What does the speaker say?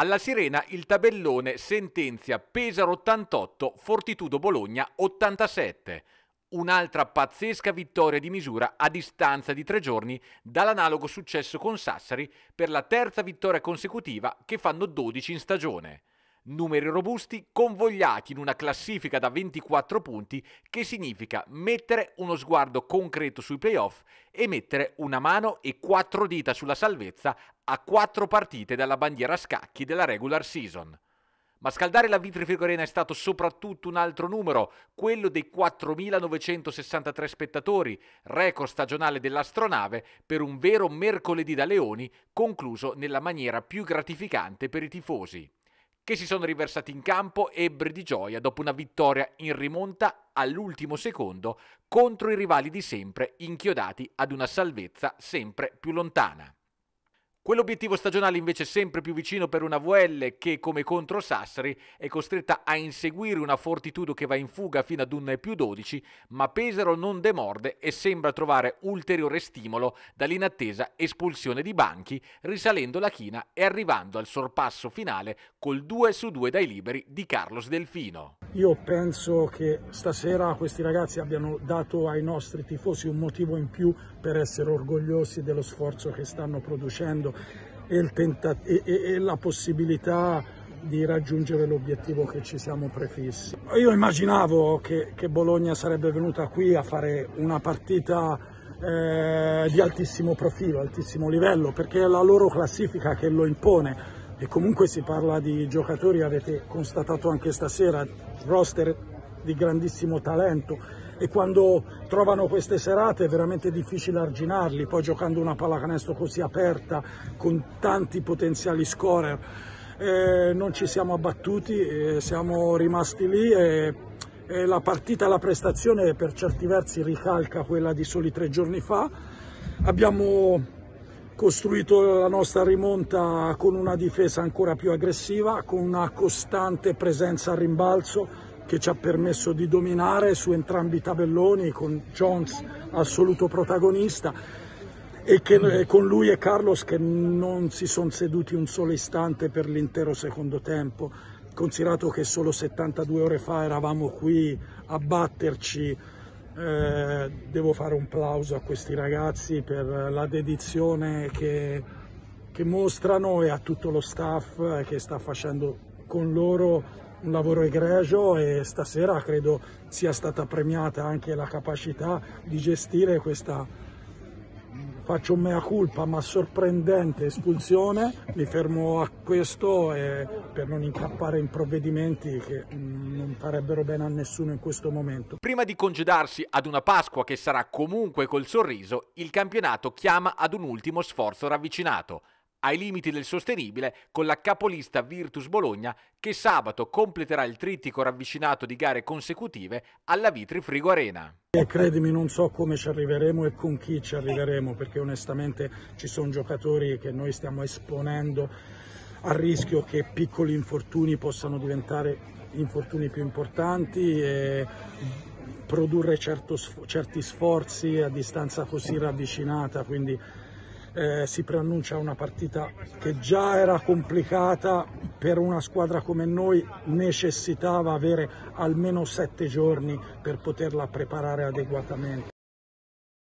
Alla sirena il tabellone sentenzia Pesaro 88, Fortitudo Bologna 87. Un'altra pazzesca vittoria di misura a distanza di tre giorni dall'analogo successo con Sassari per la terza vittoria consecutiva che fanno 12 in stagione numeri robusti convogliati in una classifica da 24 punti che significa mettere uno sguardo concreto sui playoff e mettere una mano e quattro dita sulla salvezza a quattro partite dalla bandiera a scacchi della regular season. Ma scaldare la vitrifigorena è stato soprattutto un altro numero, quello dei 4.963 spettatori, record stagionale dell'astronave per un vero mercoledì da leoni, concluso nella maniera più gratificante per i tifosi che si sono riversati in campo ebri di gioia dopo una vittoria in rimonta all'ultimo secondo contro i rivali di sempre inchiodati ad una salvezza sempre più lontana. Quell'obiettivo stagionale invece è sempre più vicino per una VL che, come contro Sassari, è costretta a inseguire una Fortitudo che va in fuga fino ad un più 12, ma Pesaro non demorde e sembra trovare ulteriore stimolo dall'inattesa espulsione di Banchi, risalendo la china e arrivando al sorpasso finale col 2 su 2 dai liberi di Carlos Delfino. Io penso che stasera questi ragazzi abbiano dato ai nostri tifosi un motivo in più per essere orgogliosi dello sforzo che stanno producendo e, e, e la possibilità di raggiungere l'obiettivo che ci siamo prefissi. Io immaginavo che, che Bologna sarebbe venuta qui a fare una partita eh, di altissimo profilo, altissimo livello, perché è la loro classifica che lo impone e comunque si parla di giocatori, avete constatato anche stasera, roster di grandissimo talento e quando trovano queste serate è veramente difficile arginarli, poi giocando una pallacanestro così aperta con tanti potenziali scorer. Eh, non ci siamo abbattuti, eh, siamo rimasti lì e, e la partita, la prestazione per certi versi ricalca quella di soli tre giorni fa. Abbiamo costruito la nostra rimonta con una difesa ancora più aggressiva, con una costante presenza a rimbalzo, che ci ha permesso di dominare su entrambi i tabelloni con Jones assoluto protagonista e che, mm. con lui e Carlos che non si sono seduti un solo istante per l'intero secondo tempo, considerato che solo 72 ore fa eravamo qui a batterci. Eh, devo fare un plauso a questi ragazzi per la dedizione che, che mostrano e a tutto lo staff eh, che sta facendo con loro un lavoro egregio e stasera credo sia stata premiata anche la capacità di gestire questa, faccio un mea culpa, ma sorprendente espulsione. Mi fermo a questo eh, per non incappare in provvedimenti che mm, non farebbero bene a nessuno in questo momento. Prima di congedarsi ad una Pasqua che sarà comunque col sorriso, il campionato chiama ad un ultimo sforzo ravvicinato ai limiti del sostenibile con la capolista Virtus Bologna che sabato completerà il trittico ravvicinato di gare consecutive alla Vitri Frigo Arena. E credimi, non so come ci arriveremo e con chi ci arriveremo, perché onestamente ci sono giocatori che noi stiamo esponendo al rischio che piccoli infortuni possano diventare infortuni più importanti e produrre certo, certi sforzi a distanza così ravvicinata, quindi eh, si preannuncia una partita che già era complicata per una squadra come noi, necessitava avere almeno sette giorni per poterla preparare adeguatamente.